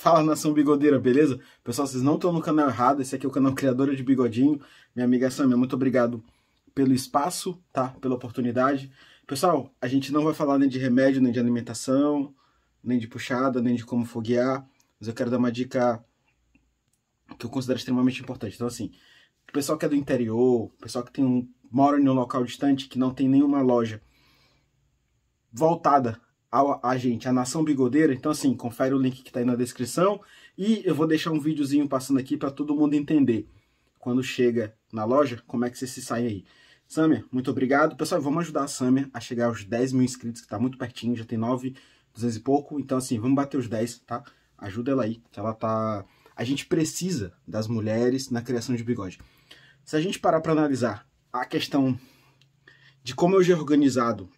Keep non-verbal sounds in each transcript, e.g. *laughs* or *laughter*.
Fala nação bigodeira, beleza? Pessoal, vocês não estão no canal errado, esse aqui é o canal Criadora de Bigodinho. Minha amiga Samia, muito obrigado pelo espaço, tá? Pela oportunidade. Pessoal, a gente não vai falar nem de remédio, nem de alimentação, nem de puxada, nem de como foguear, mas eu quero dar uma dica que eu considero extremamente importante. Então, assim, o pessoal que é do interior, o pessoal que tem um, mora em um local distante, que não tem nenhuma loja voltada a, a, gente, a Nação Bigodeira. Então, assim, confere o link que tá aí na descrição. E eu vou deixar um videozinho passando aqui para todo mundo entender. Quando chega na loja, como é que você se sai aí. Samia, muito obrigado. Pessoal, vamos ajudar a Samia a chegar aos 10 mil inscritos, que tá muito pertinho, já tem 9, 200 e pouco. Então, assim, vamos bater os 10, tá? Ajuda ela aí, que ela tá... A gente precisa das mulheres na criação de bigode. Se a gente parar para analisar a questão de como eu já organizado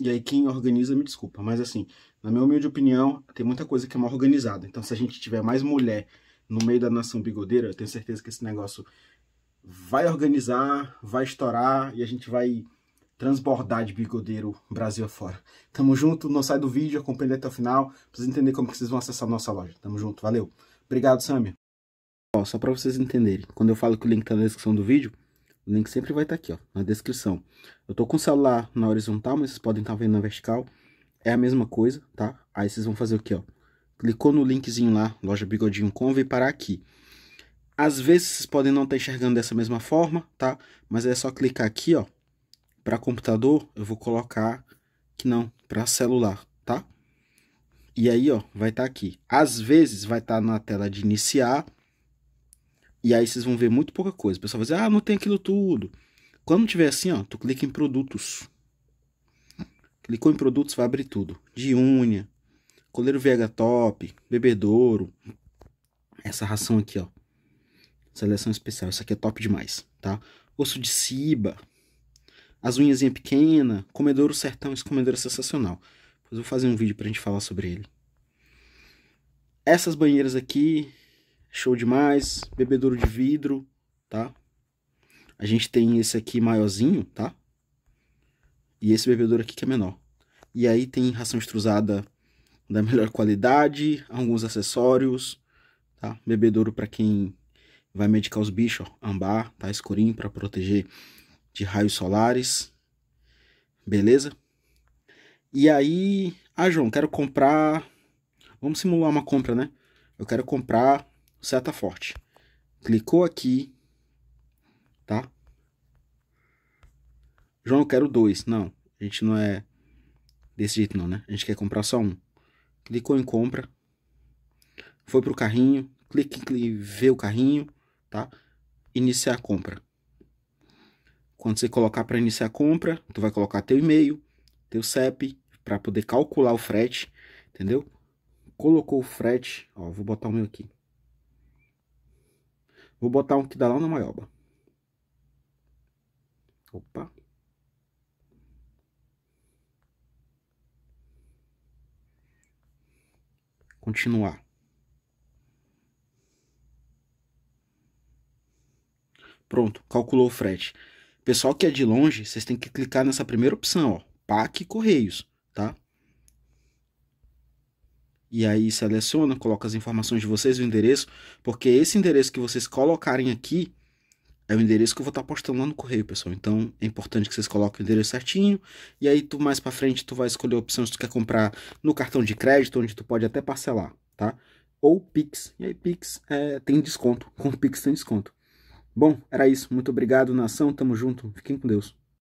e aí quem organiza, me desculpa, mas assim, na minha humilde opinião, tem muita coisa que é mal organizada. Então se a gente tiver mais mulher no meio da nação bigodeira, eu tenho certeza que esse negócio vai organizar, vai estourar e a gente vai transbordar de bigodeiro Brasil afora. Tamo junto, não sai do vídeo, acompanha até o final, precisa entender como que vocês vão acessar a nossa loja. Tamo junto, valeu. Obrigado, Samia. Ó, só para vocês entenderem, quando eu falo que o link tá na descrição do vídeo, o link sempre vai estar tá aqui, ó, na descrição. Eu tô com o celular na horizontal, mas vocês podem estar tá vendo na vertical. É a mesma coisa, tá? Aí vocês vão fazer o quê, ó? Clicou no linkzinho lá, loja Bigodinho Com, e parar aqui. Às vezes vocês podem não estar tá enxergando dessa mesma forma, tá? Mas é só clicar aqui, ó. Para computador, eu vou colocar que não, para celular, tá? E aí, ó, vai estar tá aqui. Às vezes vai estar tá na tela de iniciar, e aí vocês vão ver muito pouca coisa. O pessoal vai dizer, ah, não tem aquilo tudo. Quando tiver assim, ó, tu clica em produtos. Clicou em produtos, vai abrir tudo. Diúnia, coleiro VH Top, bebedouro. Essa ração aqui, ó. Seleção especial, essa aqui é top demais, tá? Osso de ciba, as unhazinha pequena, comedouro sertão, esse comedouro é sensacional. Depois eu vou fazer um vídeo pra gente falar sobre ele. Essas banheiras aqui, Show demais. Bebedouro de vidro, tá? A gente tem esse aqui maiorzinho, tá? E esse bebedouro aqui que é menor. E aí tem ração estrusada da melhor qualidade, alguns acessórios, tá? Bebedouro para quem vai medicar os bichos, ó, ambar, tá? Escurinho para proteger de raios solares. Beleza? E aí, ah, João, quero comprar. Vamos simular uma compra, né? Eu quero comprar seta forte. Clicou aqui, tá? João, eu quero dois. Não, a gente não é desse jeito não, né? A gente quer comprar só um. Clicou em compra, foi pro carrinho, clique em ver o carrinho, tá? Iniciar a compra. Quando você colocar para iniciar a compra, tu vai colocar teu e-mail, teu CEP, para poder calcular o frete, entendeu? Colocou o frete, ó, vou botar o meu aqui. Vou botar um que dá lá na maioba. Opa. Continuar. Pronto, calculou o frete. Pessoal que é de longe, vocês têm que clicar nessa primeira opção, ó, PAC Correios, tá? e aí seleciona, coloca as informações de vocês, o endereço, porque esse endereço que vocês colocarem aqui é o endereço que eu vou estar tá postando lá no correio, pessoal. Então, é importante que vocês coloquem o endereço certinho. E aí, tu mais para frente, tu vai escolher a opção se tu quer comprar no cartão de crédito, onde tu pode até parcelar, tá? Ou Pix. E aí, Pix é, tem desconto. *laughs* Com Pix tem desconto. Bom, era isso. Muito obrigado, nação. Tamo junto. Fiquem com Deus.